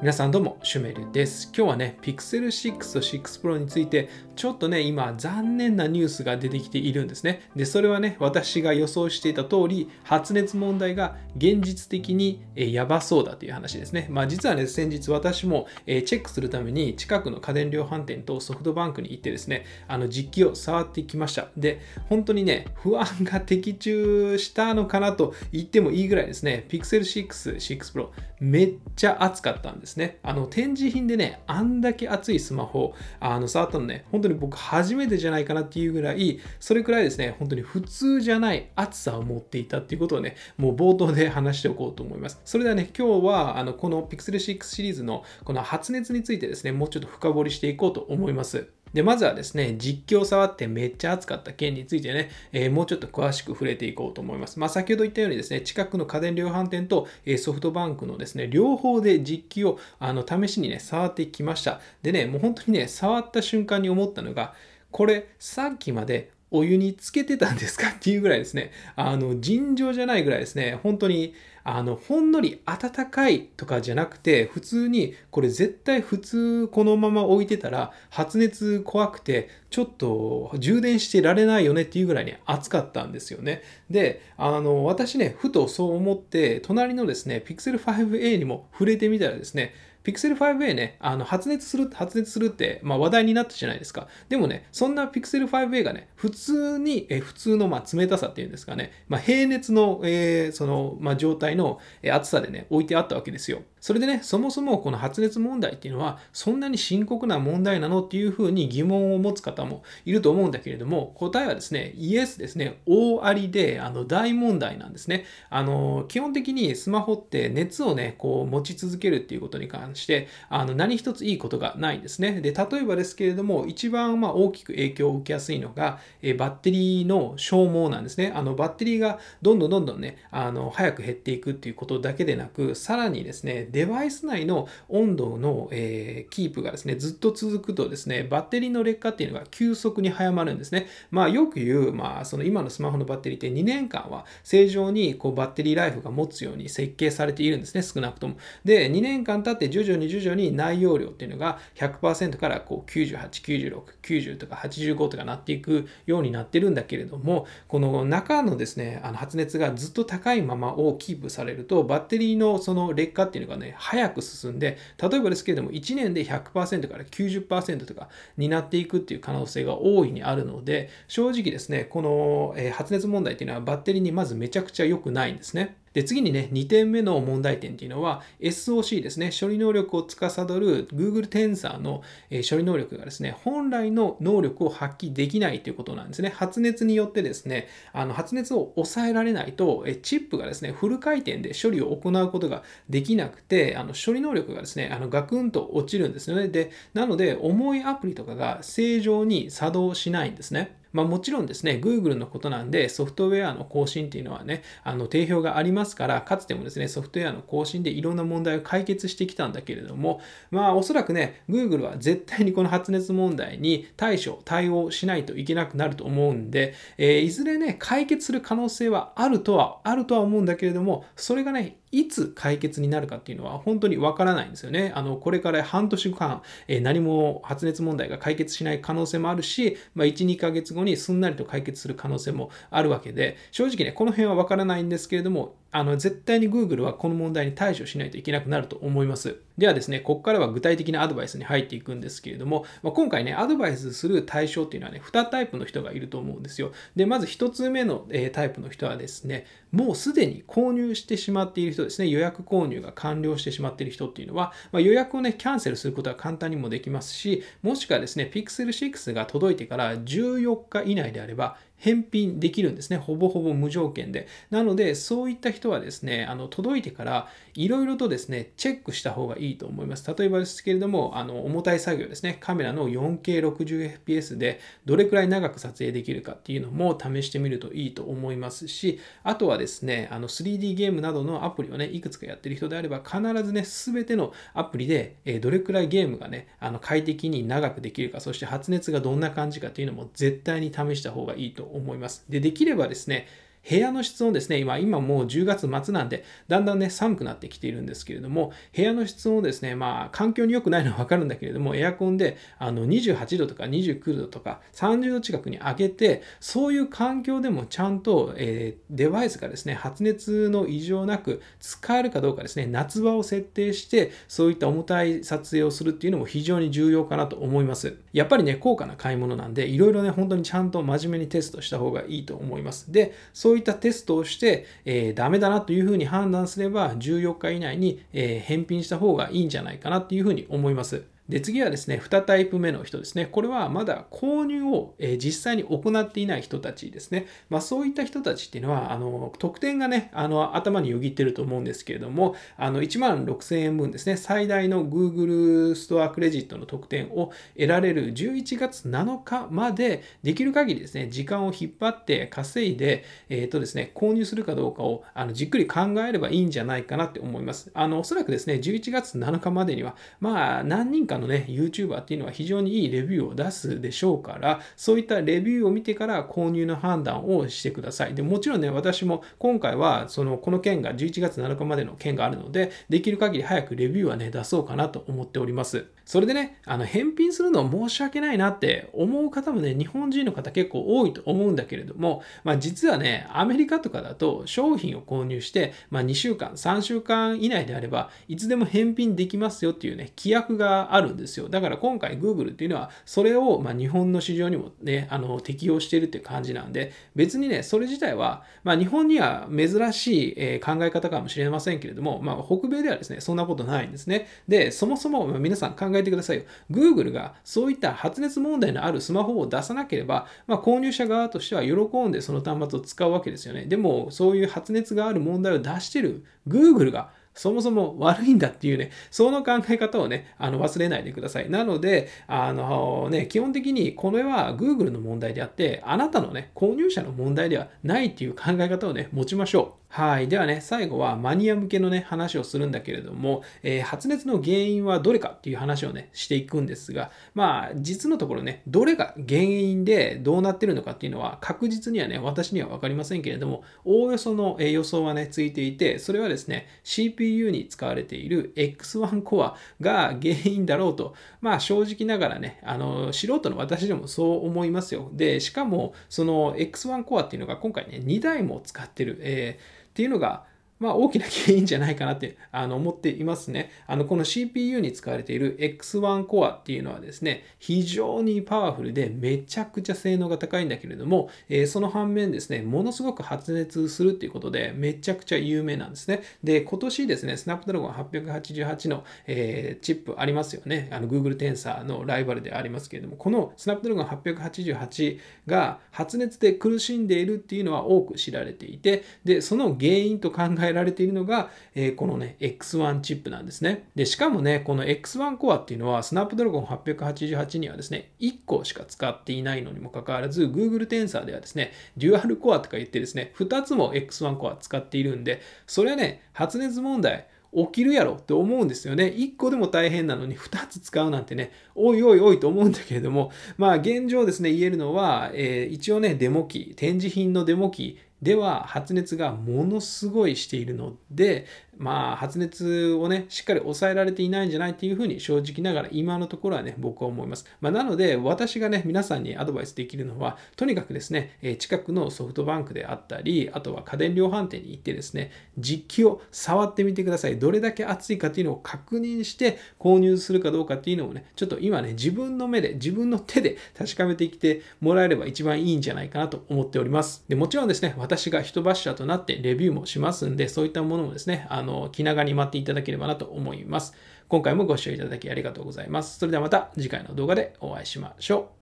皆さんどうも、シュメルです。今日はね、Pixel 6と6 Pro について、ちょっとね、今、残念なニュースが出てきているんですね。で、それはね、私が予想していた通り、発熱問題が現実的にやばそうだという話ですね。まあ、実はね、先日私もチェックするために、近くの家電量販店とソフトバンクに行ってですね、あの実機を触ってきました。で、本当にね、不安が的中したのかなと言ってもいいぐらいですね、Pixel 6、6 Pro、めっちゃ熱かったんです。ですね。あの展示品でね、あんだけ熱いスマホ、あの触ったのね、本当に僕初めてじゃないかなっていうぐらい、それくらいですね、本当に普通じゃない熱さを持っていたっていうことをね、もう冒頭で話しておこうと思います。それではね、今日はあのこの Pixel 6シリーズのこの発熱についてですね、もうちょっと深掘りしていこうと思います。で、まずはですね、実況触ってめっちゃ暑かった件についてね、えー、もうちょっと詳しく触れていこうと思います。まあ、先ほど言ったようにですね、近くの家電量販店と、えソフトバンクのですね、両方で実機をあの試しにね、触ってきました。でね、もう本当にね、触った瞬間に思ったのが、これさっきまでお湯につけてたんですかっていうぐらいですね、あの、尋常じゃないぐらいですね、本当に、あの、ほんのり温かいとかじゃなくて、普通に、これ絶対普通このまま置いてたら、発熱怖くて、ちょっと充電してられないよねっていうぐらいに暑かったんですよね。で、あの、私ね、ふとそう思って、隣のですね、Pixel 5a にも触れてみたらですね、Pixel 5a ね、あの発熱する、発熱するって、まあ、話題になったじゃないですか。でもね、そんな Pixel 5a がね、普通に、え普通の、ま冷たさっていうんですかね、まあ、平熱の、えー、その、まあ、状態の、え暑さでね、置いてあったわけですよ。それでね、そもそもこの発熱問題っていうのは、そんなに深刻な問題なのっていうふうに疑問を持つ方もいると思うんだけれども、答えはですね、イエスですね、大ありで、あの、大問題なんですね。あの、基本的にスマホって熱をね、こう、持ち続けるっていうことに関して、あの、何一ついいことがないんですね。で、例えばですけれども、一番、まあ、大きく影響を受けやすいのが、えバッテリーの消耗なんですね。あの、バッテリーがどんどんどんどんね、あの、早く減っていくっていうことだけでなく、さらにですね、デバイス内の温度の、えー、キープがですね、ずっと続くとですね、バッテリーの劣化っていうのが急速に早まるんですね。まあ、よく言う、まあ、その今のスマホのバッテリーって2年間は正常にこうバッテリーライフが持つように設計されているんですね、少なくとも。で、2年間経って徐々に徐々に内容量っていうのが100%からこう98、96、90とか85とかなっていくようになってるんだけれども、この中のですね、あの発熱がずっと高いままをキープされると、バッテリーのその劣化っていうのがね、早く進んで、例えばですけれども、1年で100%から90%とかになっていくっていう可能性が大いにあるので、正直ですね、この、え発熱問題っていうのはバッテリーにまずめちゃくちゃ良くないんですね。で、次にね、2点目の問題点っていうのは、SOC ですね、処理能力を司る Google Tensor の処理能力がですね、本来の能力を発揮できないということなんですね。発熱によってですね、あの発熱を抑えられないと、チップがですね、フル回転で処理を行うことができなくて、あの処理能力がですね、あのガクンと落ちるんですよね。で、なので、重いアプリとかが正常に作動しないんですね。まあ、もちろんですね、Google のことなんで、ソフトウェアの更新っていうのはね、あの定評がありますから、かつてもですね、ソフトウェアの更新でいろんな問題を解決してきたんだけれども、まあ、おそらくね、Google は絶対にこの発熱問題に対処、対応しないといけなくなると思うんで、えー、いずれね、解決する可能性はあるとは、あるとは思うんだけれども、それがね、いつ解決になるかっていうのは本当にわからないんですよね。あの、これから半年間、えー、何も発熱問題が解決しない可能性もあるし、まあ、1、2ヶ月後後にすんなりと解決する可能性もあるわけで、正直ね、この辺はわからないんですけれども、あの絶対に Google はこの問題に対処しないといけなくなると思います。ではですね、ここからは具体的なアドバイスに入っていくんですけれども、まあ、今回ね、アドバイスする対象っていうのはね、2タイプの人がいると思うんですよ。で、まず1つ目の、えー、タイプの人はですね、もうすでに購入してしまっている人ですね、予約購入が完了してしまっている人っていうのは、まあ、予約をね、キャンセルすることは簡単にもできますし、もしくはですね、Pixel 6が届いてから14日以内であれば、返品できるんですね。ほぼほぼ無条件で。なので、そういった人はですね、あの届いてからいろいろとですね、チェックした方がいいと思います。例えばですけれども、あの重たい作業ですね、カメラの 4K60fps でどれくらい長く撮影できるかっていうのも試してみるといいと思いますし、あとはですね、あの 3D ゲームなどのアプリをね、いくつかやってる人であれば、必ずね、すべてのアプリで、えどれくらいゲームがね、あの快適に長くできるか、そして発熱がどんな感じかっていうのも絶対に試した方がいいと思います。で、できればですね、部屋の室温ですね、今、今もう10月末なんで、だんだんね、寒くなってきているんですけれども、部屋の室温をですね、まあ、環境に良くないのはわかるんだけれども、エアコンで、あの、28度とか29度とか30度近くに上げて、そういう環境でもちゃんと、えー、デバイスがですね、発熱の異常なく使えるかどうかですね、夏場を設定して、そういった重たい撮影をするっていうのも非常に重要かなと思います。やっぱりね、高価な買い物なんで、いろいろね、本当にちゃんと真面目にテストした方がいいと思います。で、そうそういったテストをして、えー、ダメだなというふうに判断すれば、14日以内に、えー、返品した方がいいんじゃないかなっていうふうに思います。で、次はですね、2タイプ目の人ですね。これはまだ購入を、え実際に行っていない人たちですね。まあ、そういった人たちっていうのは、あの、特典がね、あの、頭によぎってると思うんですけれども、あの、1万6000円分ですね、最大の Google ストアクレジットの特典を得られる11月7日まで、できる限りですね、時間を引っ張って稼いで、えっ、ー、とですね、購入するかどうかを、あの、じっくり考えればいいんじゃないかなって思います。あの、おそらくですね、11月7日までには、まあ、何人かーのね、YouTuber っていうのは非常にいいレビューを出すでしょうから、そういったレビューを見てから購入の判断をしてください。で、もちろんね、私も今回は、その、この件が11月7日までの件があるので、できる限り早くレビューはね、出そうかなと思っております。それでね、あの、返品するの申し訳ないなって思う方もね、日本人の方結構多いと思うんだけれども、まあ実はね、アメリカとかだと商品を購入して、まあ2週間、3週間以内であれば、いつでも返品できますよっていうね、規約があるるんですよ。だから今回 Google っていうのは、それをま日本の市場にもね、あの適用しているっていう感じなんで、別にね、それ自体は、ま日本には珍しい、え考え方かもしれませんけれども、まあ、北米ではですね、そんなことないんですね。で、そもそも皆さん考えてくださいよ。Google がそういった発熱問題のあるスマホを出さなければ、まあ、購入者側としては喜んでその端末を使うわけですよね。でも、そういう発熱がある問題を出してる Google がそもそも悪いんだっていうね、その考え方をね、あの忘れないでください。なので、あのね、基本的にこれは Google の問題であって、あなたのね、購入者の問題ではないっていう考え方をね、持ちましょう。はい。ではね、最後はマニア向けのね、話をするんだけれども、えー、発熱の原因はどれかっていう話をね、していくんですが、まあ、実のところね、どれが原因でどうなってるのかっていうのは、確実にはね、私には分かりませんけれども、おおよその予想はね、ついていて、それはですね、CPU に使われている X1 コアが原因だろうと、まあ、正直ながらね、あの、素人の私でもそう思いますよ。で、しかも、その X1 コアっていうのが今回ね、2台も使ってる、えーっていうのがまあ、大きな原因じゃないかなってあの思っていますね。あのこの CPU に使われている X1 コアっていうのはですね、非常にパワフルでめちゃくちゃ性能が高いんだけれども、えー、その反面ですね、ものすごく発熱するっていうことでめちゃくちゃ有名なんですね。で、今年ですね、スナップドラゴン888の、えー、チップありますよね。あの Google Tensor のライバルでありますけれども、このスナップドラゴン888が発熱で苦しんでいるっていうのは多く知られていて、で、その原因と考ええられているのが、えー、このね、X1 チップなんですね。で、しかもね、この X1 コアっていうのは、スナップドラゴン888にはですね、1個しか使っていないのにもかかわらず、Google Tensor ではですね、デュアルコアとか言ってですね、2つも X1 コア使っているんで、それはね、発熱問題、起きるやろって思うんですよね。1個でも大変なのに2つ使うなんてね、おいおいおいと思うんだけれども、まあ現状ですね、言えるのは、えー、一応ね、デモ機、展示品のデモ機では発熱がものすごいしているので、まあ、発熱をね、しっかり抑えられていないんじゃないっていうふうに正直ながら今のところはね、僕は思います。まあ、なので、私がね、皆さんにアドバイスできるのは、とにかくですね、え近くのソフトバンクであったり、あとは家電量販店に行ってですね、実機を触ってみてください。どれだけ熱いかっていうのを確認して購入するかどうかっていうのをね、ちょっと今ね、自分の目で、自分の手で確かめてきてもらえれば一番いいんじゃないかなと思っております。で、もちろんですね、私が人柱となってレビューもしますんで、そういったものもですね、あの、気長に待っていただければなと思います。今回もご視聴いただきありがとうございます。それではまた次回の動画でお会いしましょう。